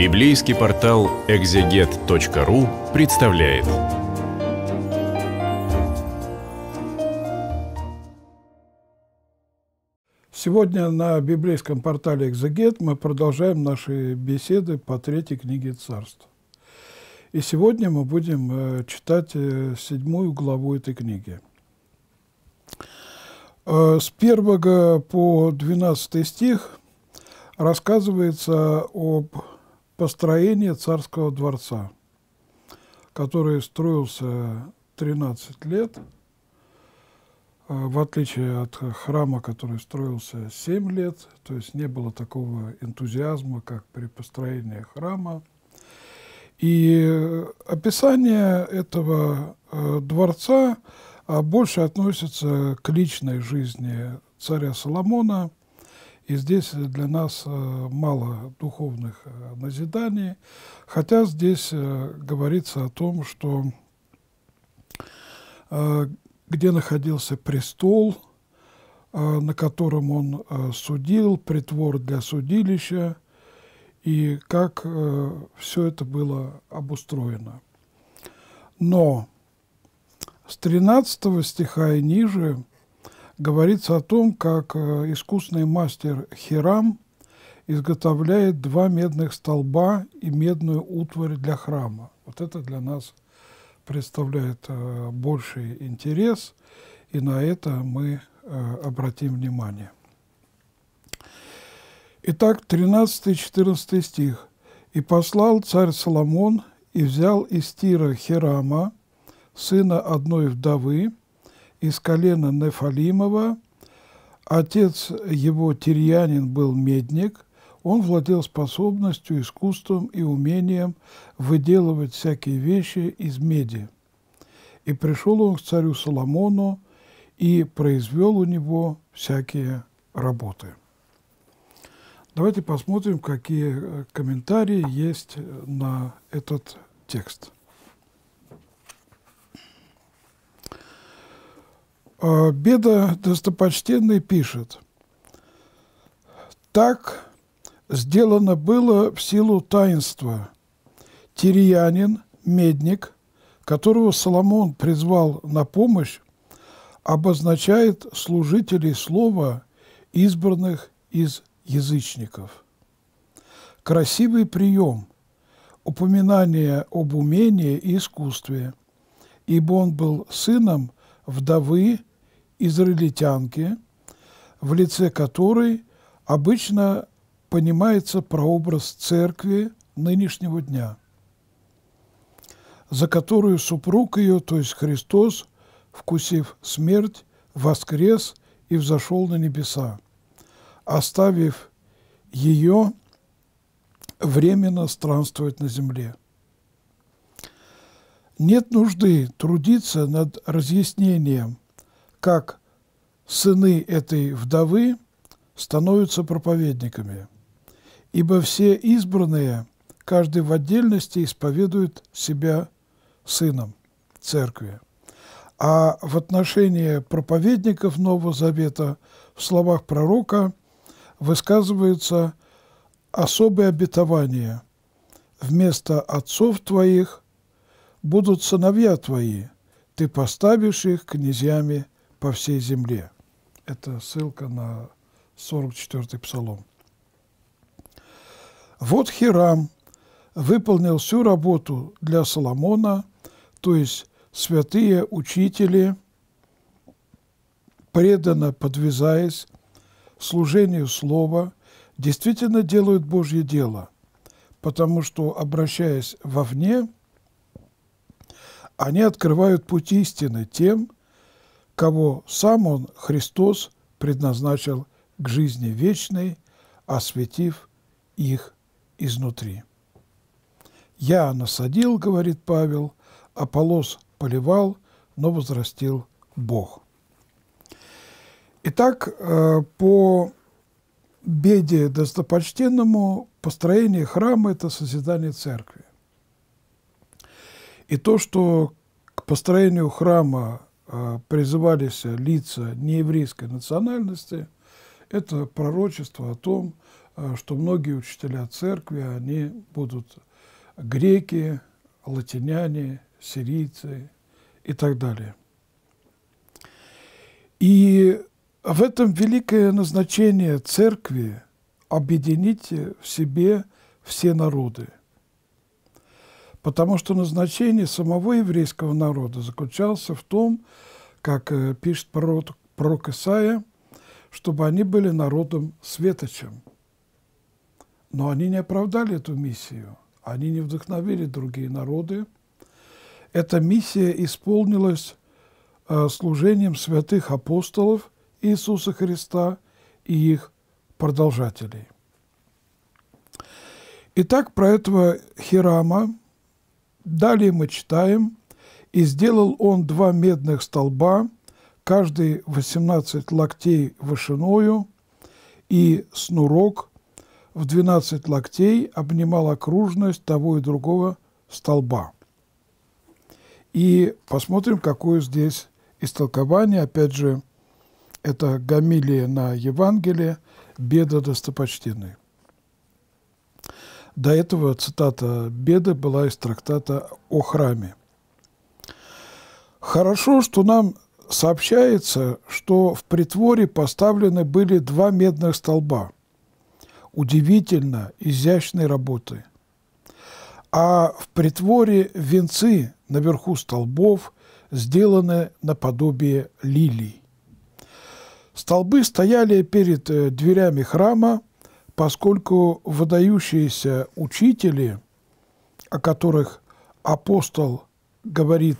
Библейский портал exeget.ru представляет. Сегодня на библейском портале «Экзегет» мы продолжаем наши беседы по третьей книге царств. И сегодня мы будем э, читать э, седьмую главу этой книги. Э, с 1 по 12 стих рассказывается об построение царского дворца, который строился 13 лет, э, в отличие от храма, который строился 7 лет, то есть не было такого энтузиазма, как при построении храма. И э, описание этого э, дворца а, больше относится к личной жизни царя Соломона – и здесь для нас э, мало духовных э, назиданий, хотя здесь э, говорится о том, что где находился престол, на котором он судил, притвор для судилища, и как все это было обустроено. Но с 13 стиха и ниже говорится о том, как э, искусный мастер Хирам изготовляет два медных столба и медную утварь для храма. Вот это для нас представляет э, больший интерес, и на это мы э, обратим внимание. Итак, 13-14 стих. «И послал царь Соломон, и взял из Тира Хирама, сына одной вдовы, из колена Нефалимова, отец его Тирьянин был медник, он владел способностью, искусством и умением выделывать всякие вещи из меди. И пришел он к царю Соломону и произвел у него всякие работы. Давайте посмотрим, какие э, комментарии есть на этот текст. А, беда достопочтенный пишет, «Так сделано было в силу таинства. Тириянин, медник, которого Соломон призвал на помощь, обозначает служителей слова, избранных из язычников. Красивый прием – упоминание об умении и искусстве, ибо он был сыном вдовы израильтянки, в лице которой обычно понимается прообраз церкви нынешнего дня, за которую супруг ее, то есть Христос, вкусив смерть, воскрес и взошел на небеса, оставив ее временно странствовать на земле. Нет нужды трудиться над разъяснением как сыны этой вдовы становятся проповедниками, ибо все избранные, каждый в отдельности, исповедует себя сыном церкви. А в отношении проповедников Нового Завета в словах пророка высказывается особое обетование «Вместо отцов твоих будут сыновья твои, ты поставишь их князьями по всей земле. Это ссылка на 44-й псалом. Вот Хирам выполнил всю работу для Соломона, то есть святые учители, преданно подвязаясь служению слова, действительно делают Божье дело, потому что, обращаясь вовне, они открывают путь истины тем, кого сам он, Христос, предназначил к жизни вечной, осветив их изнутри. «Я насадил, — говорит Павел, — Аполос поливал, но возрастил Бог». Итак, э, по беде достопочтенному построение храма – это созидание церкви. И то, что к построению храма Э, призывались лица нееврейской национальности, это пророчество о том, э, что многие учителя церкви, они будут греки, латиняне, сирийцы и так далее. И в этом великое назначение церкви объединить в себе все народы – потому что назначение самого еврейского народа заключалось в том, как э, пишет пророк, пророк Исаия, чтобы они были народом светочем. Но они не оправдали эту миссию, они не вдохновили другие народы. Эта миссия исполнилась э, служением святых апостолов Иисуса Христа и их продолжателей. Итак, про этого Хирама Далее мы читаем, «И сделал он два медных столба, каждый 18 локтей вышиною, и снурок в 12 локтей обнимал окружность того и другого столба». И посмотрим, какое здесь истолкование. Опять же, это гамилия на Евангелие, беда достопочтенной. До этого цитата Беды была из трактата о храме. Хорошо, что нам сообщается, что в притворе поставлены были два медных столба удивительно изящной работы, а в притворе венцы наверху столбов сделаны наподобие лилий. Столбы стояли перед э, дверями храма, поскольку выдающиеся учители, о которых апостол говорит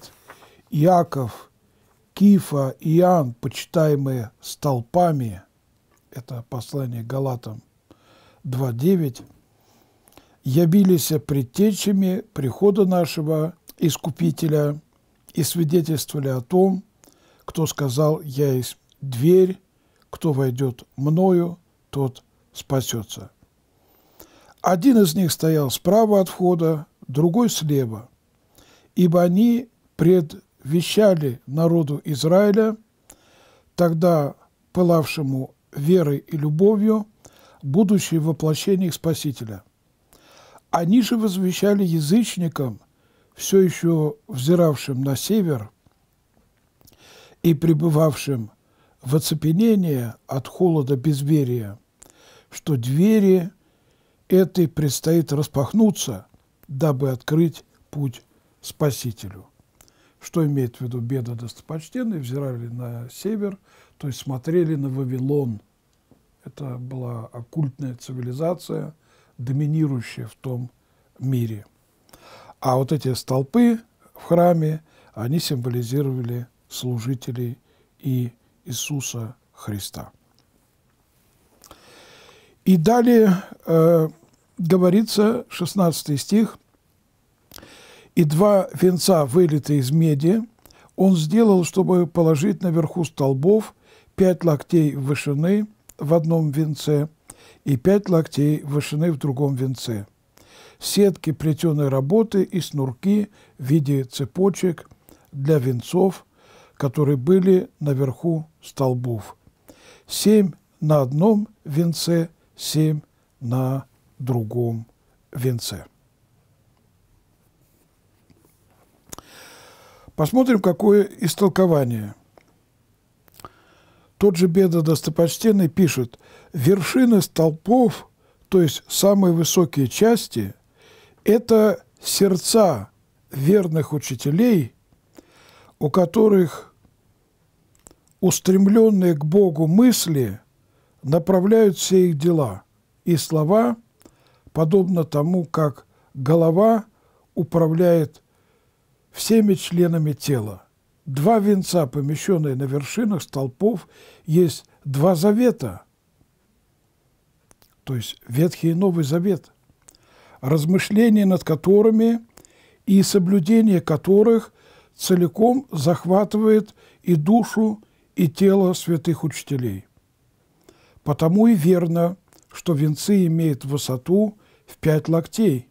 Яков, Кифа, Иоанн, почитаемые столпами, это послание Галатам 2.9, явились предтечами прихода нашего Искупителя и свидетельствовали о том, кто сказал «Я есть дверь, кто войдет мною, тот спасется. Один из них стоял справа от входа, другой слева, ибо они предвещали народу Израиля, тогда пылавшему верой и любовью, будущее воплощение их Спасителя. Они же возвещали язычникам, все еще взиравшим на север и пребывавшим в оцепенении от холода безверия, что двери этой предстоит распахнуться, дабы открыть путь Спасителю. Что имеет в виду беда достопочтенные, взирали на север, то есть смотрели на Вавилон. Это была оккультная цивилизация, доминирующая в том мире. А вот эти столпы в храме, они символизировали служителей и Иисуса Христа. И далее э, говорится, 16 стих, «И два венца, вылиты из меди, он сделал, чтобы положить наверху столбов пять локтей вышины в одном венце и пять локтей вышины в другом венце, сетки плетеной работы и снурки в виде цепочек для венцов, которые были наверху столбов, семь на одном венце – семь на другом венце. Посмотрим, какое истолкование. Тот же Беда Достопочтенный пишет, вершины столпов, то есть самые высокие части, это сердца верных учителей, у которых устремленные к Богу мысли – направляют все их дела, и слова, подобно тому, как голова управляет всеми членами тела. Два венца, помещенные на вершинах столпов, есть два завета, то есть Ветхий и Новый Завет, размышления над которыми и соблюдение которых целиком захватывает и душу, и тело святых учителей. Потому и верно, что венцы имеют высоту в пять локтей.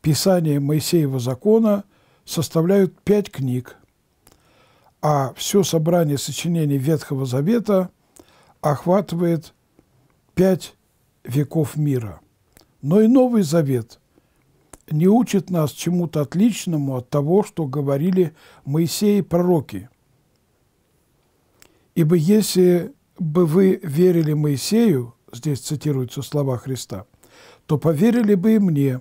Писание Моисеева закона составляют пять книг, а все собрание сочинений Ветхого Завета охватывает пять веков мира. Но и Новый Завет не учит нас чему-то отличному от того, что говорили Моисей и пророки. Ибо если бы вы верили Моисею, здесь цитируются слова Христа, то поверили бы и мне,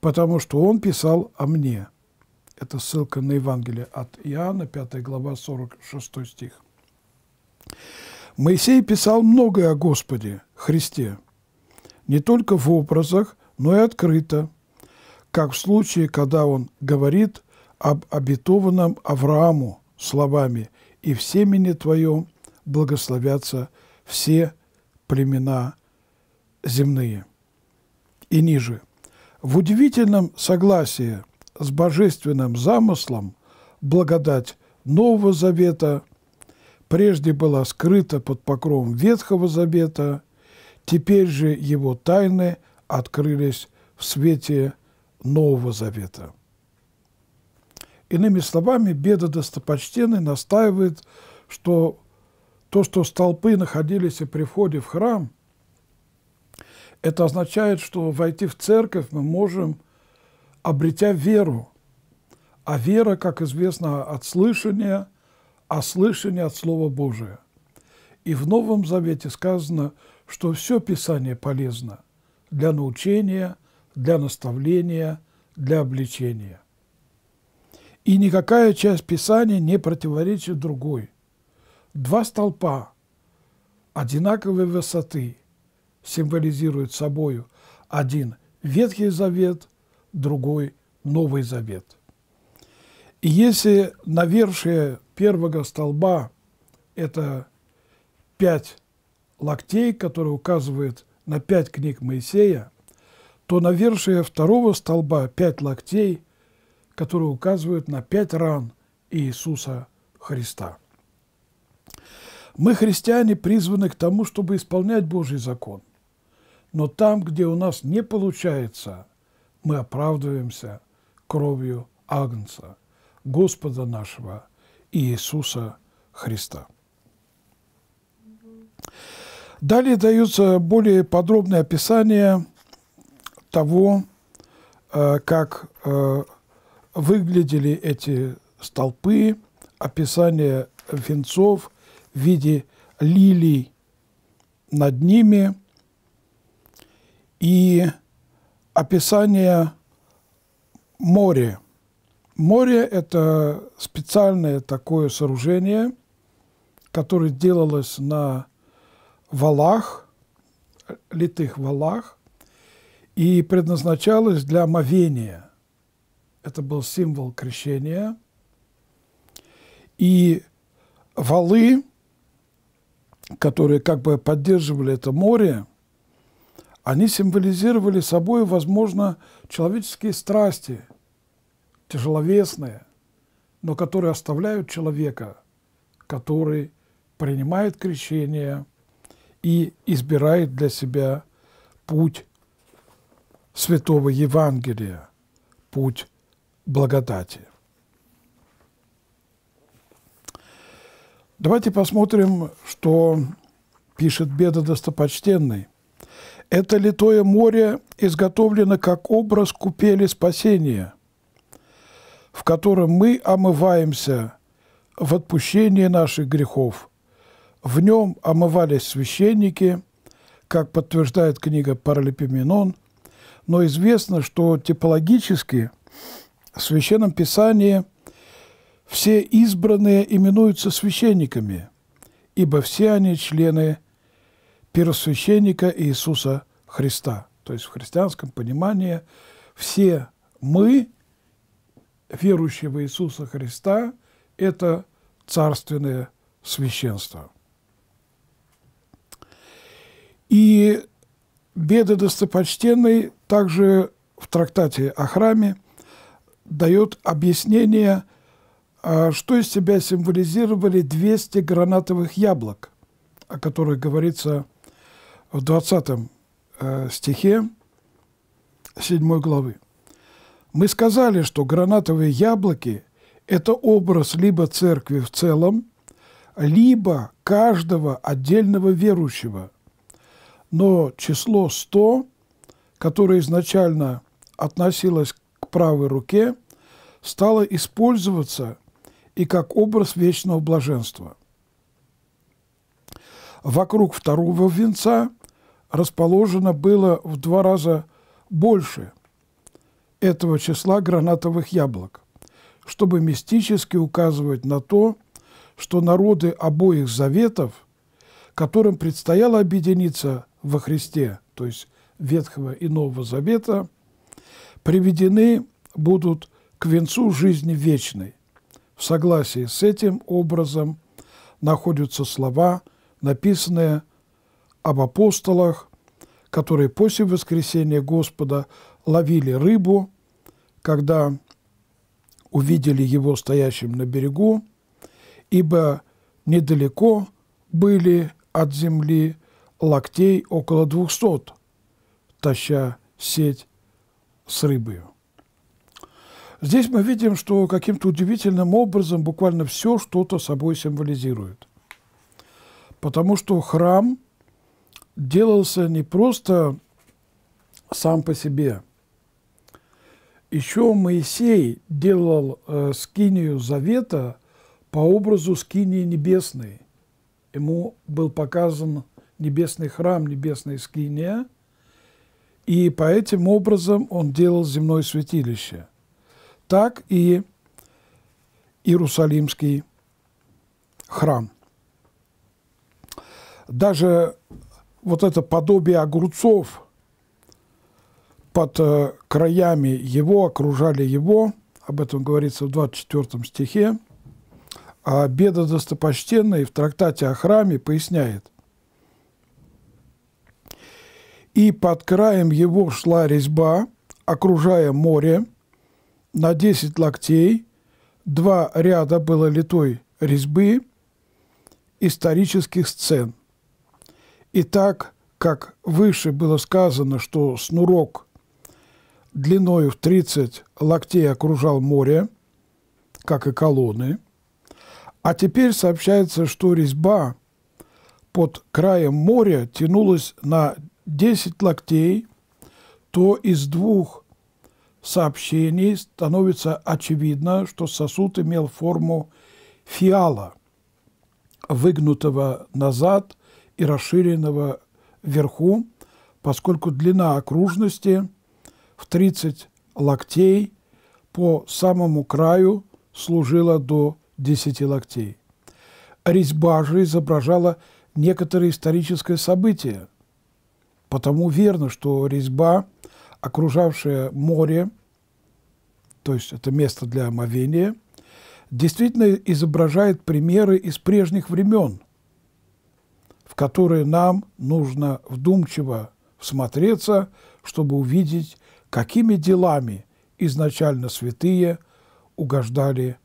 потому что он писал о мне». Это ссылка на Евангелие от Иоанна, 5 глава, 46 стих. Моисей писал многое о Господе, Христе, не только в образах, но и открыто, как в случае, когда он говорит об обетованном Аврааму словами «И в семени твоем благословятся все племена земные. И ниже. В удивительном согласии с божественным замыслом благодать Нового Завета прежде была скрыта под покровом Ветхого Завета, теперь же его тайны открылись в свете Нового Завета. Иными словами, Беда Достопочтенный настаивает, что то, что столпы находились и при входе в храм, это означает, что войти в церковь мы можем, обретя веру. А вера, как известно, от слышания, а слышание от Слова Божия. И в Новом Завете сказано, что все Писание полезно для научения, для наставления, для обличения. И никакая часть Писания не противоречит другой – Два столпа одинаковой высоты символизируют собою один Ветхий Завет, другой Новый Завет. И если навершие первого столба – это пять локтей, которые указывают на пять книг Моисея, то навершие второго столба – пять локтей, которые указывают на пять ран Иисуса Христа. Мы, христиане, призваны к тому, чтобы исполнять Божий закон. Но там, где у нас не получается, мы оправдываемся кровью Агнца, Господа нашего Иисуса Христа. Далее даются более подробные описания того, э, как э, выглядели эти столпы, описание венцов – в виде лилий над ними и описание моря. Море – это специальное такое сооружение, которое делалось на валах, литых валах, и предназначалось для мовения. Это был символ крещения. И валы которые как бы поддерживали это море, они символизировали собой, возможно, человеческие страсти, тяжеловесные, но которые оставляют человека, который принимает крещение и избирает для себя путь святого Евангелия, путь благодати. Давайте посмотрим, что пишет Беда Достопочтенный. «Это литое море изготовлено как образ купели спасения, в котором мы омываемся в отпущении наших грехов. В нем омывались священники, как подтверждает книга Паралипоменон, но известно, что типологически в Священном Писании – все избранные именуются священниками, ибо все они члены первосвященника Иисуса Христа. То есть в христианском понимании все мы, верующие в Иисуса Христа, это царственное священство. И беды достопочтенный также в трактате о храме дает объяснение – а что из себя символизировали 200 гранатовых яблок, о которых говорится в 20 э, стихе 7 главы. Мы сказали, что гранатовые яблоки – это образ либо церкви в целом, либо каждого отдельного верующего. Но число 100, которое изначально относилось к правой руке, стало использоваться – и как образ вечного блаженства. Вокруг второго венца расположено было в два раза больше этого числа гранатовых яблок, чтобы мистически указывать на то, что народы обоих заветов, которым предстояло объединиться во Христе, то есть Ветхого и Нового Завета, приведены будут к венцу жизни вечной, в согласии с этим образом находятся слова, написанные об апостолах, которые после воскресения Господа ловили рыбу, когда увидели его стоящим на берегу, ибо недалеко были от земли локтей около двухсот, таща сеть с рыбою. Здесь мы видим, что каким-то удивительным образом буквально все что-то собой символизирует. Потому что храм делался не просто сам по себе. Еще Моисей делал э, скинию завета по образу скинии небесной. Ему был показан небесный храм, небесная скиния, и по этим образом он делал земное святилище – так и Иерусалимский храм. Даже вот это подобие огурцов под э, краями его, окружали его, об этом говорится в 24 стихе, а Беда достопочтенная в трактате о храме поясняет. «И под краем его шла резьба, окружая море, на 10 локтей, два ряда было литой резьбы исторических сцен. И так, как выше было сказано, что снурок длиною в 30 локтей окружал море, как и колонны, а теперь сообщается, что резьба под краем моря тянулась на 10 локтей, то из двух сообщений становится очевидно, что сосуд имел форму фиала, выгнутого назад и расширенного вверху, поскольку длина окружности в 30 локтей по самому краю служила до 10 локтей. Резьба же изображала некоторые исторические события, потому верно, что резьба – окружавшее море, то есть это место для омовения, действительно изображает примеры из прежних времен, в которые нам нужно вдумчиво всмотреться, чтобы увидеть, какими делами изначально святые угождали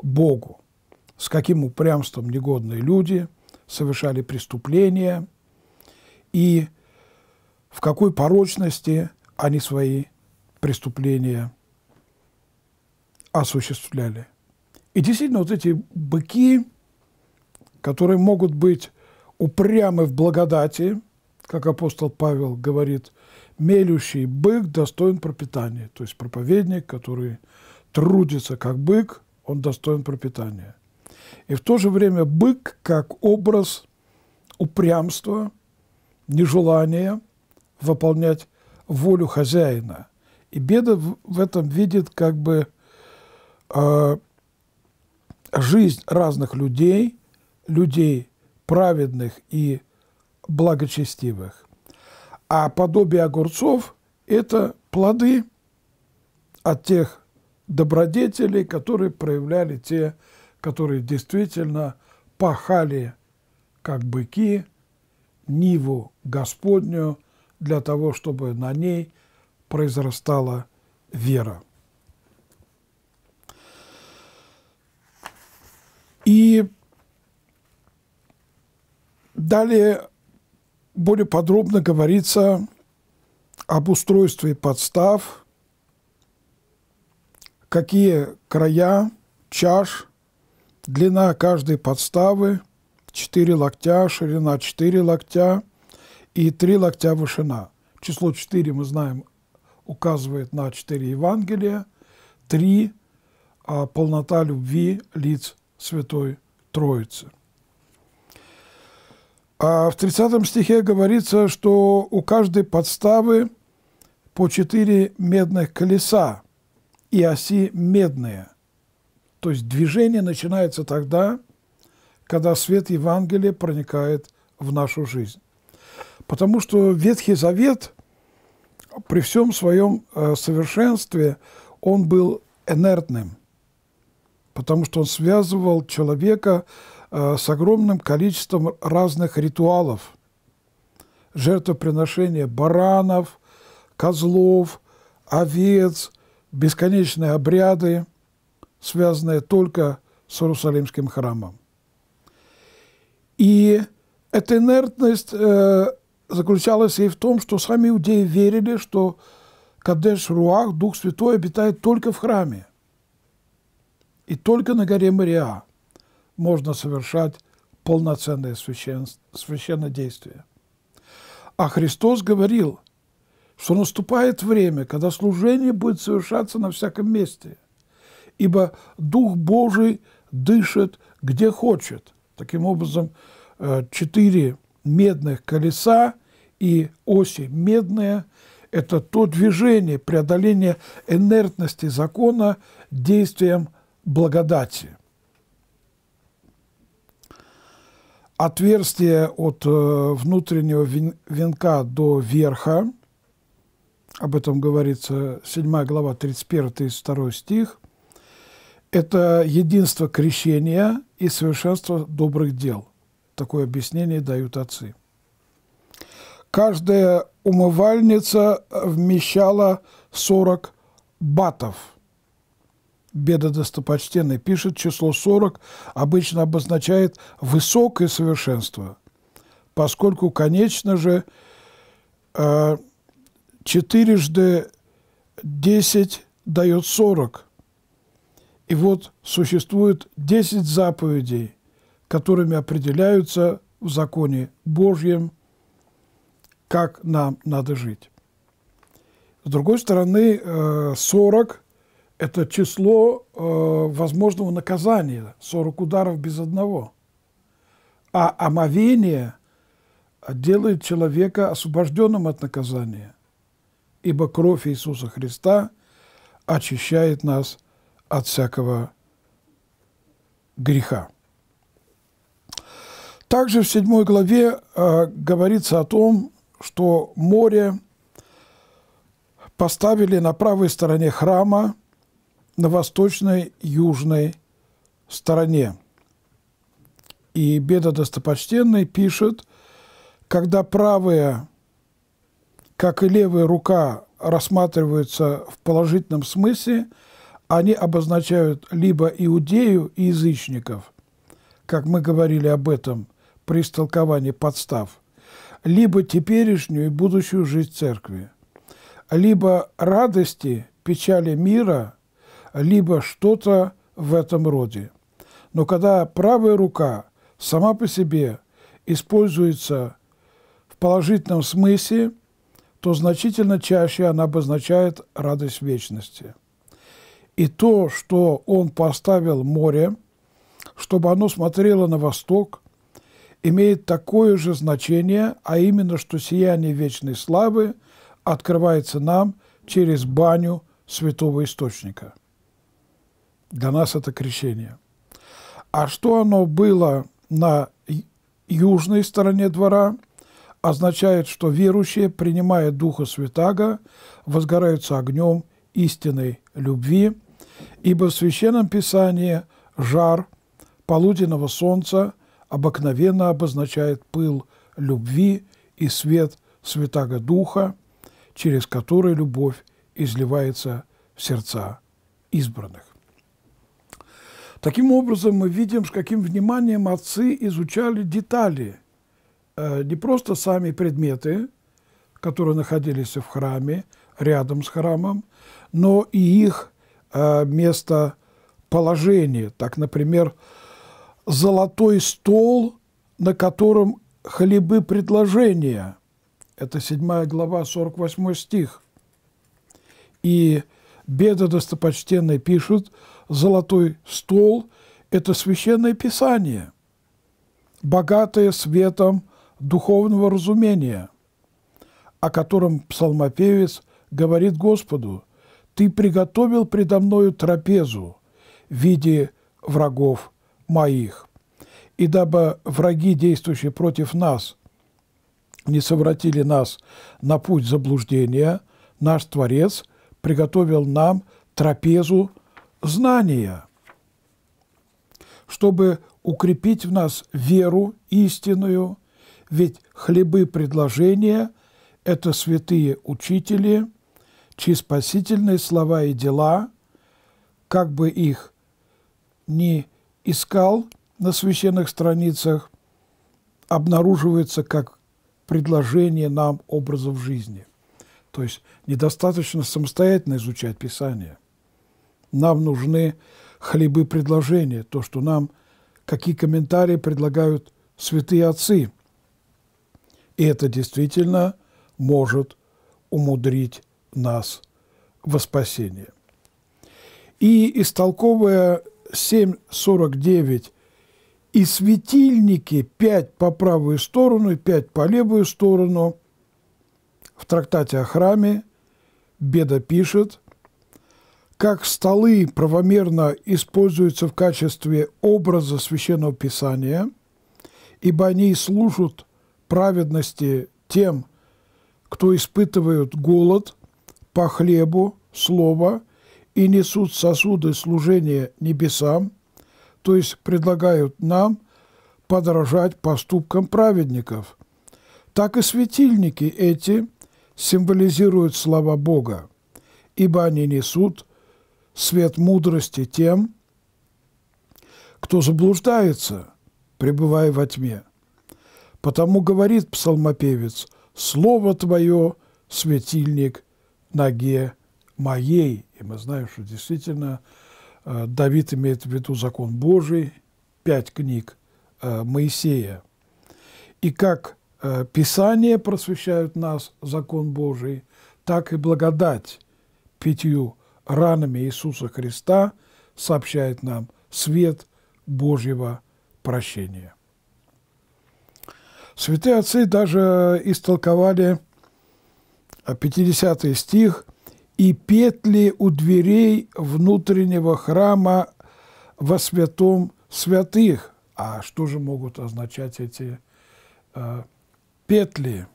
Богу, с каким упрямством негодные люди совершали преступления и в какой порочности – они а свои преступления осуществляли. И действительно, вот эти быки, которые могут быть упрямы в благодати, как апостол Павел говорит, мелющий бык достоин пропитания. То есть проповедник, который трудится как бык, он достоин пропитания. И в то же время бык как образ упрямства, нежелания выполнять волю хозяина. И беда в этом видит как бы э, жизнь разных людей, людей праведных и благочестивых. А подобие огурцов – это плоды от тех добродетелей, которые проявляли те, которые действительно пахали, как быки, Ниву Господню для того, чтобы на ней произрастала вера. И далее более подробно говорится об устройстве подстав, какие края, чаш, длина каждой подставы 4 локтя, ширина 4 локтя – и три локтя вышина. Число 4, мы знаем, указывает на четыре Евангелия, три а, полнота любви лиц Святой Троицы. А в 30 стихе говорится, что у каждой подставы по четыре медных колеса и оси медные. То есть движение начинается тогда, когда свет Евангелия проникает в нашу жизнь. Потому что Ветхий Завет при всем своем э, совершенстве, он был инертным, потому что он связывал человека э, с огромным количеством разных ритуалов. Жертвоприношения баранов, козлов, овец, бесконечные обряды, связанные только с Иерусалимским храмом. И эта инертность э, заключалась и в том, что сами иудеи верили, что Кадеш Руах, Дух Святой, обитает только в храме. И только на горе Мария можно совершать полноценное священное действие. А Христос говорил, что наступает время, когда служение будет совершаться на всяком месте, ибо Дух Божий дышит где хочет. Таким образом, э, четыре медных колеса и оси медные – это то движение, преодоление инертности закона действием благодати. Отверстие от э, внутреннего венка до верха, об этом говорится 7 глава 31-32 стих, это единство крещения и совершенство добрых дел. Такое объяснение дают отцы – Каждая умывальница вмещала 40 батов. Беда достопочтенный пишет, число 40 обычно обозначает высокое совершенство, поскольку, конечно же, э, четырежды 10 дает 40. И вот существует 10 заповедей, которыми определяются в законе Божьем – как нам надо жить. С другой стороны, 40 э, – это число э, возможного наказания, 40 ударов без одного. А омовение делает человека освобожденным от наказания, ибо кровь Иисуса Христа очищает нас от всякого греха. Также в 7 главе э, говорится о том, что море поставили на правой стороне храма, на восточной южной стороне. И Беда Достопочтенный пишет, когда правая, как и левая рука рассматриваются в положительном смысле, они обозначают либо иудею и язычников, как мы говорили об этом при истолковании подстав, либо теперешнюю и будущую жизнь церкви, либо радости, печали мира, либо что-то в этом роде. Но когда правая рука сама по себе используется в положительном смысле, то значительно чаще она обозначает радость вечности. И то, что он поставил море, чтобы оно смотрело на восток, имеет такое же значение, а именно, что сияние вечной славы открывается нам через баню святого источника. Для нас это крещение. А что оно было на южной стороне двора, означает, что верующие, принимая Духа Святаго, возгораются огнем истинной любви, ибо в Священном Писании жар полуденного солнца – обыкновенно обозначает пыл любви и свет Святаго Духа, через который любовь изливается в сердца избранных. Таким образом, мы видим, с каким вниманием отцы изучали детали, э, не просто сами предметы, которые находились в храме, рядом с храмом, но и их э, местоположение. Так, например, золотой стол, на котором хлебы предложения. Это 7 глава, 48 стих. И Беда достопочтенный пишет, золотой стол – это священное писание, богатое светом духовного разумения, о котором псалмопевец говорит Господу, «Ты приготовил предо мною трапезу в виде врагов моих. И дабы враги, действующие против нас, не совратили нас на путь заблуждения, наш Творец приготовил нам трапезу знания, чтобы укрепить в нас веру истинную, ведь хлебы предложения – это святые учители, чьи спасительные слова и дела, как бы их ни искал на священных страницах, обнаруживается как предложение нам образов жизни. То есть недостаточно самостоятельно изучать Писание. Нам нужны хлебы предложения, то, что нам, какие комментарии предлагают святые отцы. И это действительно может умудрить нас во спасение. И истолковывая 7,49 и светильники 5 по правую сторону и 5 по левую сторону. В трактате о храме Беда пишет, как столы правомерно используются в качестве образа Священного Писания, ибо они служат праведности тем, кто испытывает голод по хлебу, слово – и несут сосуды служения небесам, то есть предлагают нам подражать поступкам праведников. Так и светильники эти символизируют слова Бога, ибо они несут свет мудрости тем, кто заблуждается, пребывая во тьме. Потому говорит псалмопевец, «Слово Твое – светильник ноге моей». И мы знаем, что действительно э, Давид имеет в виду закон Божий, пять книг э, Моисея. И как э, Писание просвещает нас, закон Божий, так и благодать пятью ранами Иисуса Христа сообщает нам свет Божьего прощения. Святые отцы даже истолковали 50 стих и петли у дверей внутреннего храма во святом святых. А что же могут означать эти э, петли?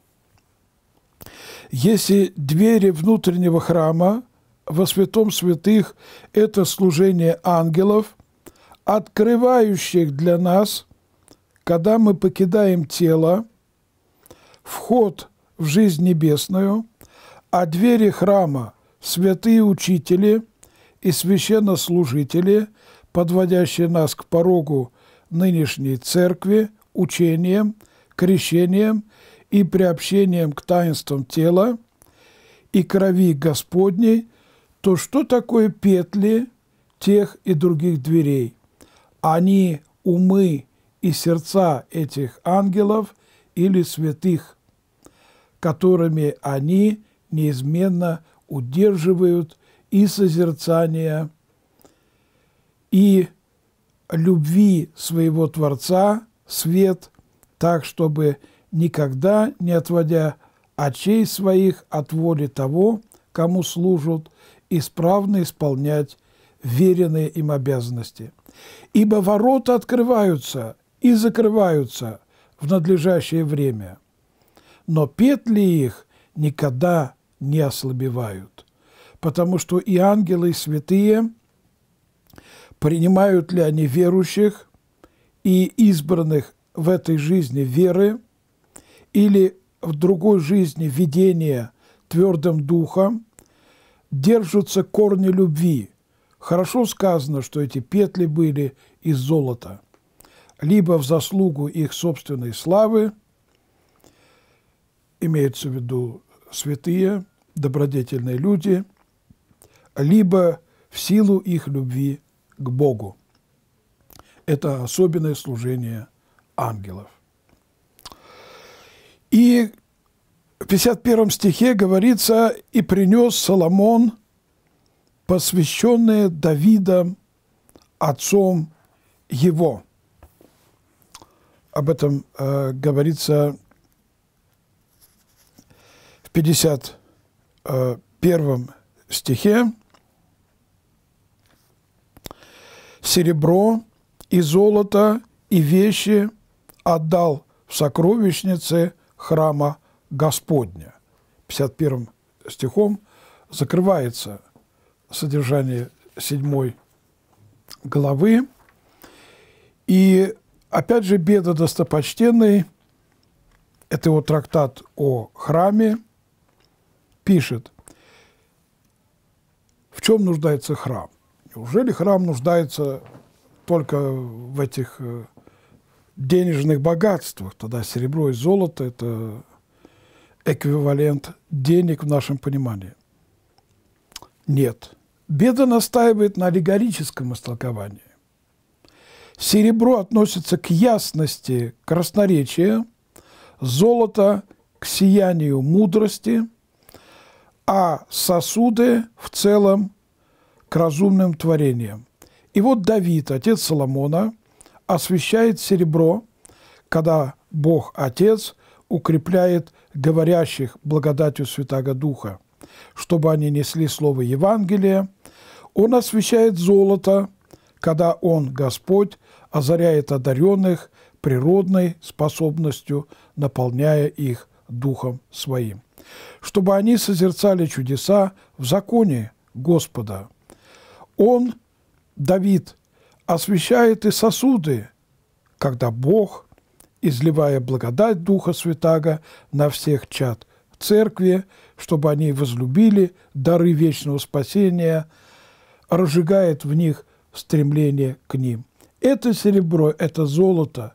Если двери внутреннего храма во святом святых – это служение ангелов, открывающих для нас, когда мы покидаем тело, вход в жизнь небесную, а двери храма – святые учители и священнослужители, подводящие нас к порогу нынешней церкви учением, крещением и приобщением к таинствам тела и крови Господней, то что такое петли тех и других дверей? Они умы и сердца этих ангелов или святых, которыми они неизменно удерживают и созерцания, и любви своего Творца, свет, так, чтобы никогда не отводя очей своих от воли того, кому служат, исправно исполнять веренные им обязанности. Ибо ворота открываются и закрываются в надлежащее время, но петли их никогда не ослабевают, потому что и ангелы, и святые, принимают ли они верующих и избранных в этой жизни веры или в другой жизни видения твердым духом, держатся корни любви. Хорошо сказано, что эти петли были из золота, либо в заслугу их собственной славы, имеется в виду святые, добродетельные люди, либо в силу их любви к Богу. Это особенное служение ангелов. И в 51 стихе говорится, «И принес Соломон, посвященное Давидом, отцом его». Об этом э, говорится в 50 Э, первом стихе «Серебро и золото и вещи отдал в сокровищнице храма Господня». 51 стихом закрывается содержание 7 главы. И опять же беда достопочтенной – это его трактат о храме – пишет, в чем нуждается храм? Неужели храм нуждается только в этих э, денежных богатствах? Тогда серебро и золото – это эквивалент денег в нашем понимании. Нет. Беда настаивает на аллегорическом истолковании. Серебро относится к ясности красноречия, золото – к сиянию мудрости – а сосуды в целом к разумным творениям. И вот Давид, отец Соломона, освещает серебро, когда Бог Отец укрепляет говорящих благодатью Святаго Духа, чтобы они несли слово Евангелия. Он освещает золото, когда Он, Господь, озаряет одаренных природной способностью, наполняя их Духом Своим чтобы они созерцали чудеса в законе Господа. Он, Давид, освещает и сосуды, когда Бог, изливая благодать Духа Святаго на всех чад церкви, чтобы они возлюбили дары вечного спасения, разжигает в них стремление к ним. Это серебро, это золото,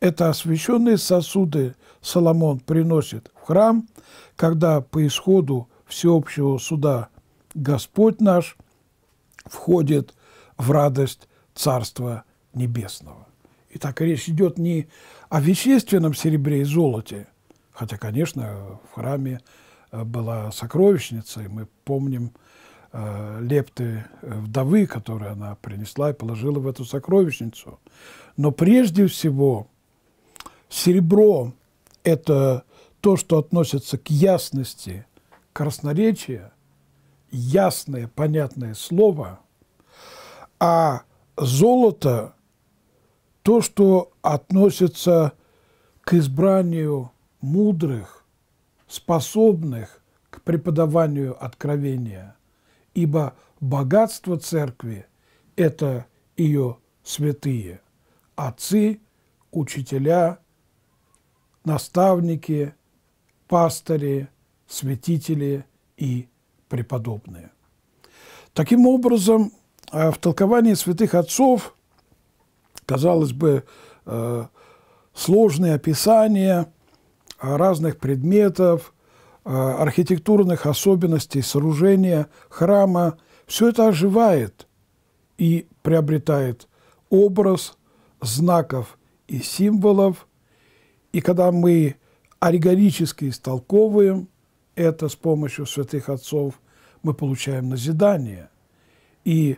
это освященные сосуды Соломон приносит в храм, когда по исходу всеобщего суда Господь наш входит в радость Царства Небесного. Итак, речь идет не о вещественном серебре и золоте, хотя, конечно, в храме э, была сокровищница, и мы помним э, лепты э, вдовы, которые она принесла и положила в эту сокровищницу. Но прежде всего серебро – это то, что относится к ясности красноречия, ясное, понятное слово, а золото – то, что относится к избранию мудрых, способных к преподаванию откровения, ибо богатство церкви – это ее святые – отцы, учителя, наставники – пастыри, святители и преподобные. Таким образом, э, в толковании святых отцов, казалось бы, э, сложные описания разных предметов, э, архитектурных особенностей сооружения храма, все это оживает и приобретает образ знаков и символов. И когда мы оригорически истолковываем это с помощью святых отцов, мы получаем назидание. И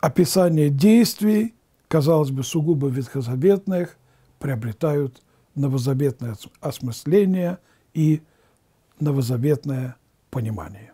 описание действий, казалось бы, сугубо ветхозаветных, приобретают новозаветное осмысление и новозаветное понимание.